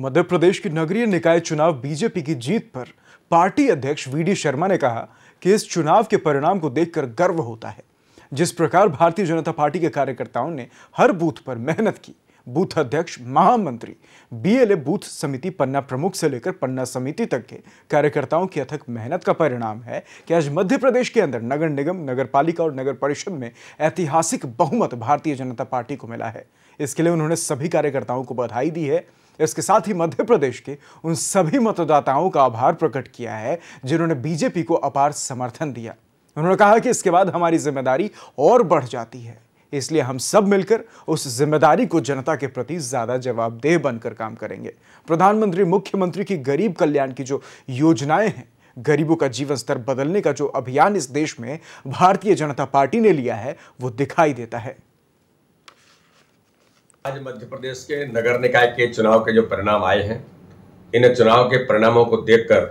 मध्य प्रदेश की नगरीय निकाय चुनाव बीजेपी की जीत पर पार्टी अध्यक्ष वीडी शर्मा ने कहा कि इस चुनाव के परिणाम को देखकर गर्व होता है जिस प्रकार भारतीय जनता पार्टी के कार्यकर्ताओं ने हर बूथ पर मेहनत की बूथ अध्यक्ष महामंत्री बीएलए बूथ समिति पन्ना प्रमुख से लेकर पन्ना समिति तक के कार्यकर्ताओं की अथक मेहनत का परिणाम है कि आज मध्य प्रदेश के अंदर नगर निगम नगर पालिका और नगर परिषद में ऐतिहासिक बहुमत भारतीय जनता पार्टी को मिला है इसके लिए उन्होंने सभी कार्यकर्ताओं को बधाई दी है इसके साथ ही मध्य प्रदेश के उन सभी मतदाताओं का आभार प्रकट किया है जिन्होंने बीजेपी को अपार समर्थन दिया उन्होंने कहा कि इसके बाद हमारी जिम्मेदारी और बढ़ जाती है इसलिए हम सब मिलकर उस जिम्मेदारी को जनता के प्रति ज्यादा जवाबदेह बनकर काम करेंगे प्रधानमंत्री मुख्यमंत्री की गरीब कल्याण की जो योजनाएं हैं गरीबों का जीवन स्तर बदलने का जो अभियान इस देश में भारतीय जनता पार्टी ने लिया है वो दिखाई देता है आज मध्य प्रदेश के नगर निकाय के चुनाव के जो परिणाम आए हैं इन चुनाव के परिणामों को देखकर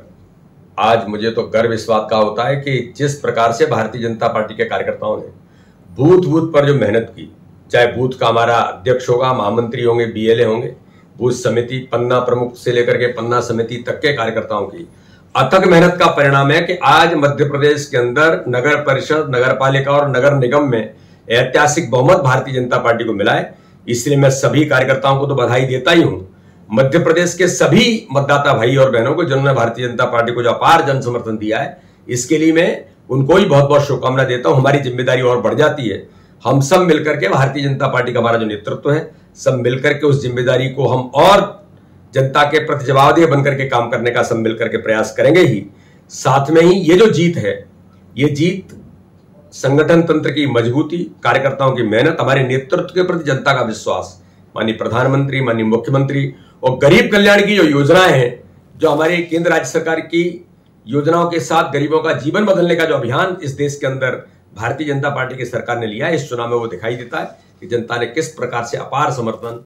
आज मुझे तो गर्व इस बात का होता है कि जिस प्रकार से भारतीय जनता पार्टी के कार्यकर्ताओं ने बूथ बूथ पर जो मेहनत की चाहे बूथ का हमारा अध्यक्ष होगा महामंत्री होंगे बीएलए होंगे बूथ समिति पन्ना प्रमुख से लेकर के पन्ना समिति तक के कार्यकर्ताओं की अथक मेहनत का परिणाम है कि आज मध्य प्रदेश के अंदर नगर परिषद नगर पालिका और नगर निगम में ऐतिहासिक बहुमत भारतीय जनता पार्टी को मिला है इसलिए मैं सभी कार्यकर्ताओं को तो बधाई देता ही हूं मध्य प्रदेश के सभी मतदाता भाई और बहनों को जिन्होंने भारतीय जनता पार्टी को जो अपार जन समर्थन दिया है इसके लिए मैं उनको ही बहुत बहुत शुभकामना देता हूं हमारी जिम्मेदारी और बढ़ जाती है हम सब मिलकर के भारतीय जनता पार्टी का हमारा जो नेतृत्व है सब मिलकर के उस जिम्मेदारी को हम और जनता के प्रति जवाबदेह बनकर के काम करने का सब मिलकर के प्रयास करेंगे ही साथ में ही ये जो जीत है ये जीत संगठन तंत्र की मजबूती कार्यकर्ताओं की मेहनत हमारे नेतृत्व के प्रति जनता का विश्वास माननीय प्रधानमंत्री माननीय मुख्यमंत्री और गरीब कल्याण की जो योजनाएं हैं जो हमारे केंद्र राज्य सरकार की योजनाओं के साथ गरीबों का जीवन बदलने का जो अभियान इस देश के अंदर भारतीय जनता पार्टी की सरकार ने लिया है इस चुनाव में वो दिखाई देता है कि जनता ने किस प्रकार से अपार समर्थन